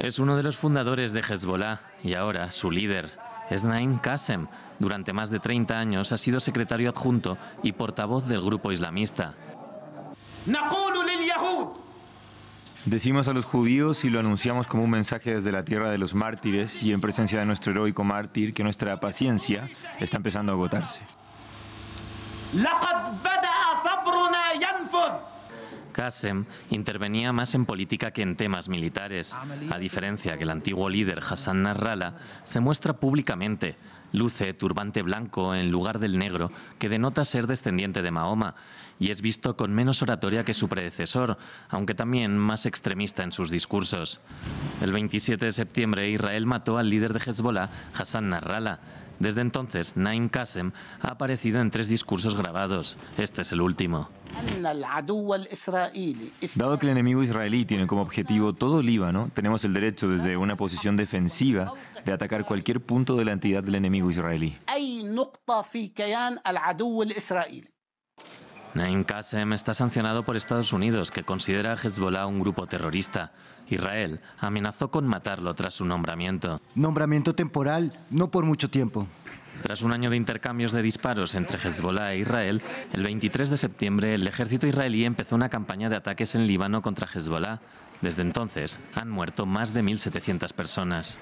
Es uno de los fundadores de Hezbollah y ahora su líder, es Naim Qasem. Durante más de 30 años ha sido secretario adjunto y portavoz del grupo islamista. Decimos a los judíos y lo anunciamos como un mensaje desde la tierra de los mártires y en presencia de nuestro heroico mártir que nuestra paciencia está empezando a agotarse. Qasem intervenía más en política que en temas militares, a diferencia que el antiguo líder Hassan Nasrallah se muestra públicamente, luce turbante blanco en lugar del negro, que denota ser descendiente de Mahoma, y es visto con menos oratoria que su predecesor, aunque también más extremista en sus discursos. El 27 de septiembre Israel mató al líder de Hezbollah, Hassan Nasrallah, desde entonces, Naim Qasem ha aparecido en tres discursos grabados. Este es el último. Dado que el enemigo israelí tiene como objetivo todo Líbano, tenemos el derecho desde una posición defensiva de atacar cualquier punto de la entidad del enemigo israelí. Naim Qasem está sancionado por Estados Unidos, que considera a Hezbollah un grupo terrorista. Israel amenazó con matarlo tras su nombramiento. Nombramiento temporal, no por mucho tiempo. Tras un año de intercambios de disparos entre Hezbollah e Israel, el 23 de septiembre el ejército israelí empezó una campaña de ataques en Líbano contra Hezbollah. Desde entonces han muerto más de 1.700 personas.